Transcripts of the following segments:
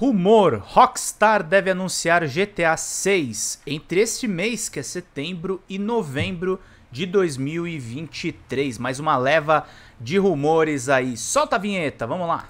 Rumor: Rockstar deve anunciar GTA 6 entre este mês, que é setembro, e novembro de 2023. Mais uma leva de rumores aí. Solta a vinheta, vamos lá.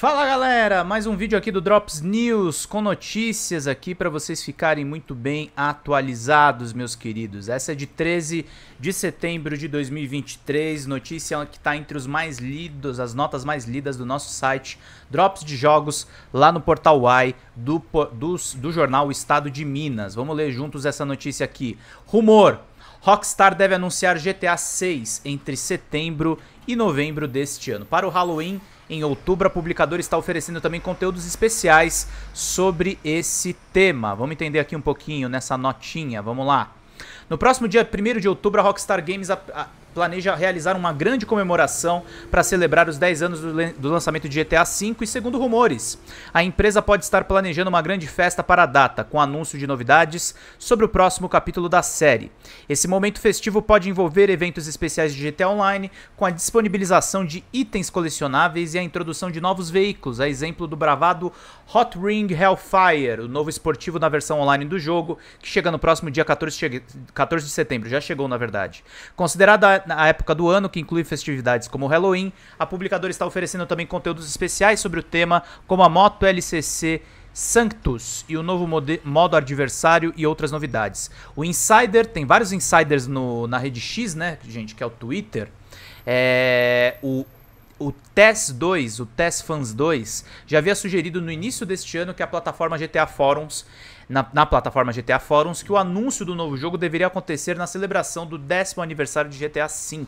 Fala galera, mais um vídeo aqui do Drops News com notícias aqui para vocês ficarem muito bem atualizados, meus queridos. Essa é de 13 de setembro de 2023, notícia que está entre os mais lidos, as notas mais lidas do nosso site Drops de Jogos lá no portal Y do, do, do jornal Estado de Minas. Vamos ler juntos essa notícia aqui. Rumor Rockstar deve anunciar GTA 6 entre setembro e novembro deste ano. Para o Halloween, em outubro, a publicadora está oferecendo também conteúdos especiais sobre esse tema. Vamos entender aqui um pouquinho nessa notinha, vamos lá. No próximo dia 1 de outubro, a Rockstar Games a planeja realizar uma grande comemoração para celebrar os 10 anos do lançamento de GTA V e, segundo rumores, a empresa pode estar planejando uma grande festa para a data, com anúncio de novidades sobre o próximo capítulo da série. Esse momento festivo pode envolver eventos especiais de GTA Online, com a disponibilização de itens colecionáveis e a introdução de novos veículos, a exemplo do bravado Hot Ring Hellfire, o novo esportivo na versão online do jogo, que chega no próximo dia 14, 14 de setembro, já chegou na verdade. Considerada na época do ano, que inclui festividades como o Halloween. A publicadora está oferecendo também conteúdos especiais sobre o tema, como a Moto LCC Sanctus e o novo modo adversário e outras novidades. O Insider, tem vários insiders no, na rede X, né, gente, que é o Twitter. É, o o TES 2, o TES Fans 2, já havia sugerido no início deste ano que a plataforma GTA Forums, na, na, plataforma GTA Forums, que o anúncio do novo jogo deveria acontecer na celebração do décimo aniversário de GTA V.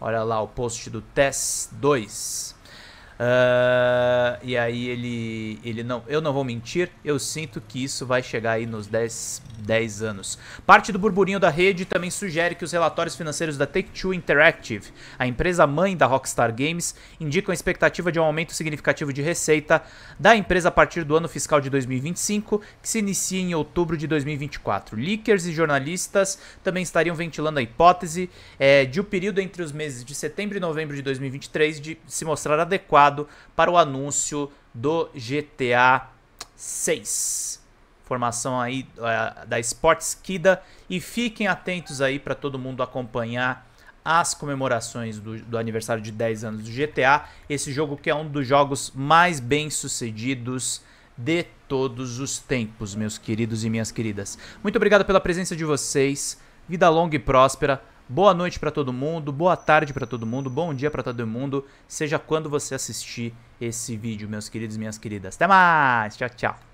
Olha lá o post do TES 2. Uh, e aí ele, ele não, eu não vou mentir, eu sinto que isso vai chegar aí nos 10, 10 anos. Parte do burburinho da rede também sugere que os relatórios financeiros da Take-Two Interactive, a empresa mãe da Rockstar Games, indicam a expectativa de um aumento significativo de receita da empresa a partir do ano fiscal de 2025, que se inicia em outubro de 2024. Leakers e jornalistas também estariam ventilando a hipótese é, de o um período entre os meses de setembro e novembro de 2023 de se mostrar adequado antecipado para o anúncio do GTA 6. Formação aí uh, da Sports Kida e fiquem atentos aí para todo mundo acompanhar as comemorações do, do, aniversário de 10 anos do GTA, esse jogo que é um dos jogos mais bem sucedidos de todos os tempos, meus queridos e minhas queridas. Muito obrigado pela presença de vocês, vida longa e próspera. Boa noite para todo mundo, boa tarde para todo mundo, bom dia para todo mundo, seja quando você assistir esse vídeo, meus queridos e minhas queridas. Até mais, tchau, tchau.